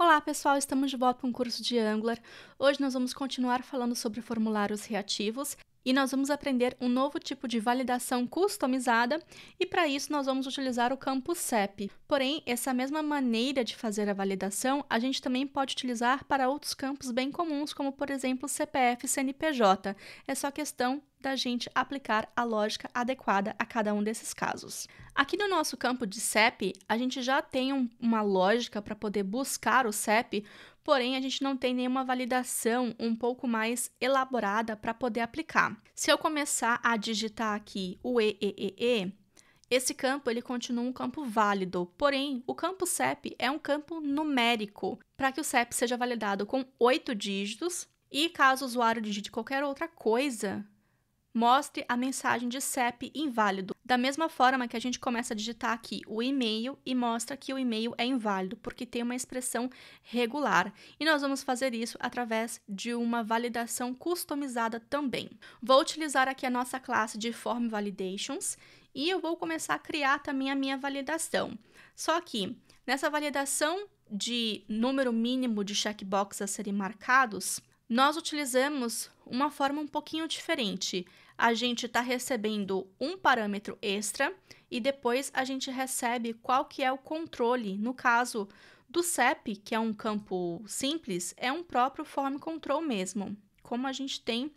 Olá pessoal, estamos de volta com o curso de Angular. Hoje nós vamos continuar falando sobre formulários reativos e nós vamos aprender um novo tipo de validação customizada e para isso nós vamos utilizar o campo CEP. Porém, essa mesma maneira de fazer a validação a gente também pode utilizar para outros campos bem comuns, como por exemplo CPF e CNPJ. É só questão da gente aplicar a lógica adequada a cada um desses casos. Aqui no nosso campo de CEP, a gente já tem um, uma lógica para poder buscar o CEP, porém a gente não tem nenhuma validação um pouco mais elaborada para poder aplicar. Se eu começar a digitar aqui o EEEE, esse campo ele continua um campo válido, porém o campo CEP é um campo numérico para que o CEP seja validado com oito dígitos e caso o usuário digite qualquer outra coisa mostre a mensagem de CEP inválido. Da mesma forma que a gente começa a digitar aqui o e-mail e mostra que o e-mail é inválido, porque tem uma expressão regular. E nós vamos fazer isso através de uma validação customizada também. Vou utilizar aqui a nossa classe de Form Validations e eu vou começar a criar também a minha validação. Só que nessa validação de número mínimo de checkboxes a serem marcados, nós utilizamos uma forma um pouquinho diferente a gente está recebendo um parâmetro extra e depois a gente recebe qual que é o controle. No caso do CEP, que é um campo simples, é um próprio form control mesmo, como a gente tem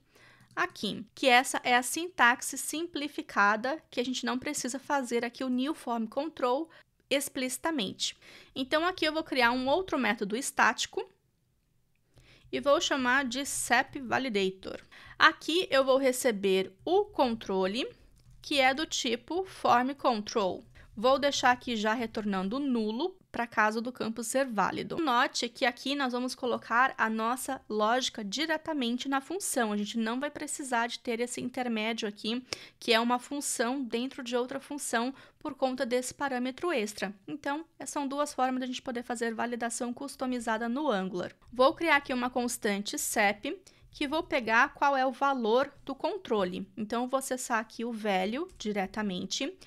aqui, que essa é a sintaxe simplificada, que a gente não precisa fazer aqui o new form control explicitamente. Então aqui eu vou criar um outro método estático e vou chamar de cep Validator. Aqui eu vou receber o controle, que é do tipo Form Control. Vou deixar aqui já retornando nulo para caso do campo ser válido. Note que aqui nós vamos colocar a nossa lógica diretamente na função. A gente não vai precisar de ter esse intermédio aqui, que é uma função dentro de outra função por conta desse parâmetro extra. Então, são duas formas da gente poder fazer validação customizada no Angular. Vou criar aqui uma constante sep que vou pegar qual é o valor do controle. Então, vou acessar aqui o velho diretamente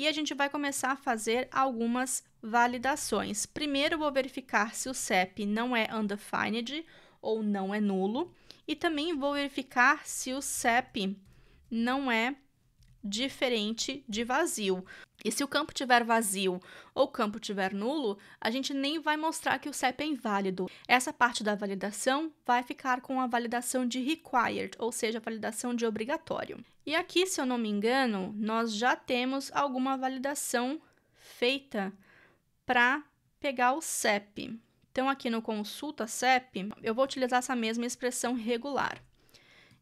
e a gente vai começar a fazer algumas validações. Primeiro, vou verificar se o CEP não é undefined ou não é nulo, e também vou verificar se o CEP não é diferente de vazio. E se o campo tiver vazio ou o campo tiver nulo, a gente nem vai mostrar que o CEP é inválido. Essa parte da validação vai ficar com a validação de required, ou seja, a validação de obrigatório. E aqui, se eu não me engano, nós já temos alguma validação feita para pegar o CEP. Então, aqui no consulta CEP, eu vou utilizar essa mesma expressão regular.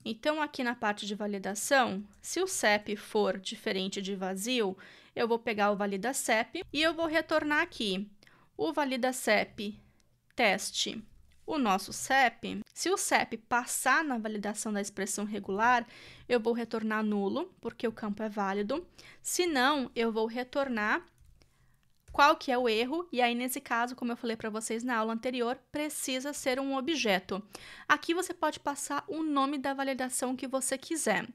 Então, aqui na parte de validação, se o CEP for diferente de vazio, eu vou pegar o valida CEP e eu vou retornar aqui o valida CEP teste o nosso CEP, se o CEP passar na validação da expressão regular, eu vou retornar nulo, porque o campo é válido. Se não, eu vou retornar qual que é o erro, e aí nesse caso, como eu falei para vocês na aula anterior, precisa ser um objeto. Aqui você pode passar o nome da validação que você quiser.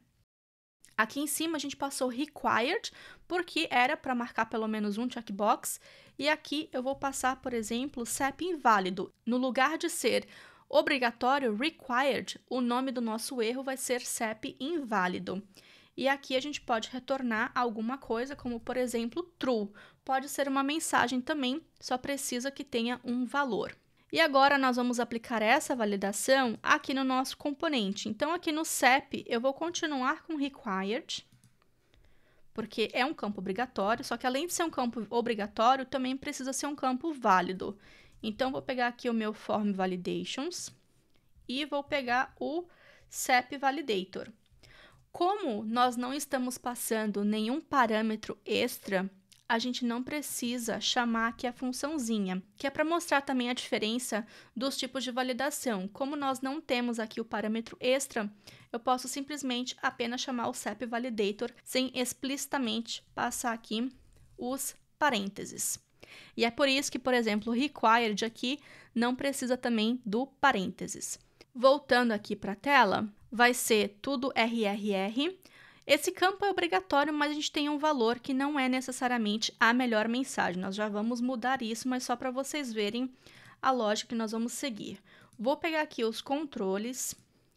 Aqui em cima a gente passou required, porque era para marcar pelo menos um checkbox, e aqui eu vou passar, por exemplo, CEP inválido. No lugar de ser obrigatório, required, o nome do nosso erro vai ser CEP inválido. E aqui a gente pode retornar alguma coisa, como por exemplo, true. Pode ser uma mensagem também, só precisa que tenha um valor. E agora nós vamos aplicar essa validação aqui no nosso componente. Então, aqui no CEP, eu vou continuar com required, porque é um campo obrigatório, só que além de ser um campo obrigatório, também precisa ser um campo válido. Então, vou pegar aqui o meu form validations e vou pegar o CEP validator. Como nós não estamos passando nenhum parâmetro extra a gente não precisa chamar aqui a funçãozinha, que é para mostrar também a diferença dos tipos de validação. Como nós não temos aqui o parâmetro extra, eu posso simplesmente apenas chamar o CEP validator sem explicitamente passar aqui os parênteses. E é por isso que, por exemplo, o required aqui não precisa também do parênteses. Voltando aqui para a tela, vai ser tudo RRR, esse campo é obrigatório, mas a gente tem um valor que não é necessariamente a melhor mensagem. Nós já vamos mudar isso, mas só para vocês verem a lógica que nós vamos seguir. Vou pegar aqui os controles,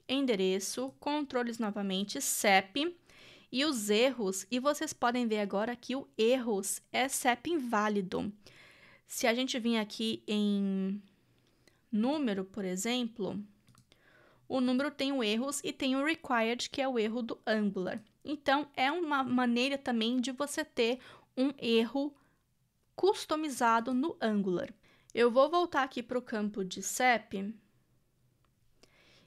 endereço, controles novamente, CEP e os erros. E vocês podem ver agora que o erros é CEP inválido. Se a gente vir aqui em número, por exemplo, o número tem o erros e tem o required, que é o erro do Angular. Então, é uma maneira também de você ter um erro customizado no Angular. Eu vou voltar aqui para o campo de CEP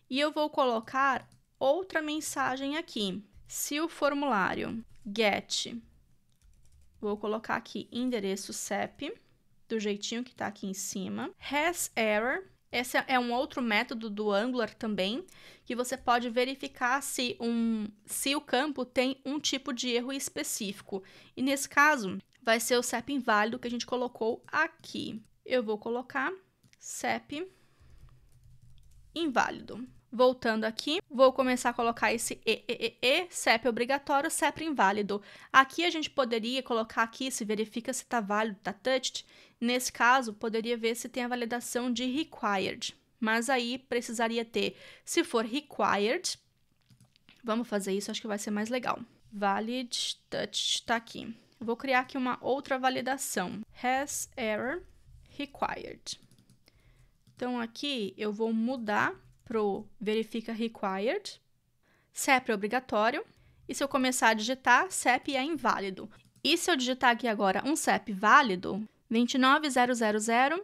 e eu vou colocar outra mensagem aqui. Se o formulário get, vou colocar aqui endereço CEP, do jeitinho que está aqui em cima, has error, esse é um outro método do Angular também, que você pode verificar se, um, se o campo tem um tipo de erro específico. E nesse caso, vai ser o CEP inválido que a gente colocou aqui. Eu vou colocar CEP inválido. Voltando aqui, vou começar a colocar esse e, e, e, e CEP obrigatório, CEP inválido. Aqui a gente poderia colocar aqui se verifica se está válido, está touched. Nesse caso, poderia ver se tem a validação de required. Mas aí precisaria ter, se for required, vamos fazer isso, acho que vai ser mais legal. Valid touched está aqui. Vou criar aqui uma outra validação. Has error required. Então aqui eu vou mudar o verifica required. CEP é obrigatório. E se eu começar a digitar, CEP é inválido. E se eu digitar aqui agora um CEP válido, 29000000.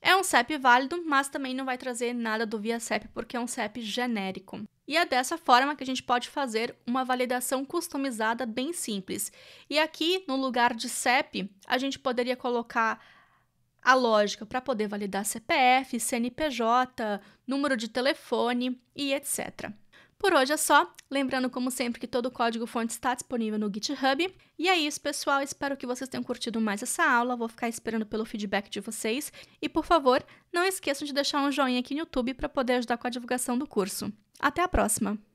é um CEP válido, mas também não vai trazer nada do via CEP porque é um CEP genérico. E é dessa forma que a gente pode fazer uma validação customizada bem simples. E aqui, no lugar de CEP, a gente poderia colocar a lógica para poder validar CPF, CNPJ, número de telefone e etc. Por hoje é só, lembrando como sempre que todo o código fonte está disponível no GitHub. E é isso, pessoal, espero que vocês tenham curtido mais essa aula, vou ficar esperando pelo feedback de vocês e, por favor, não esqueçam de deixar um joinha aqui no YouTube para poder ajudar com a divulgação do curso. Até a próxima.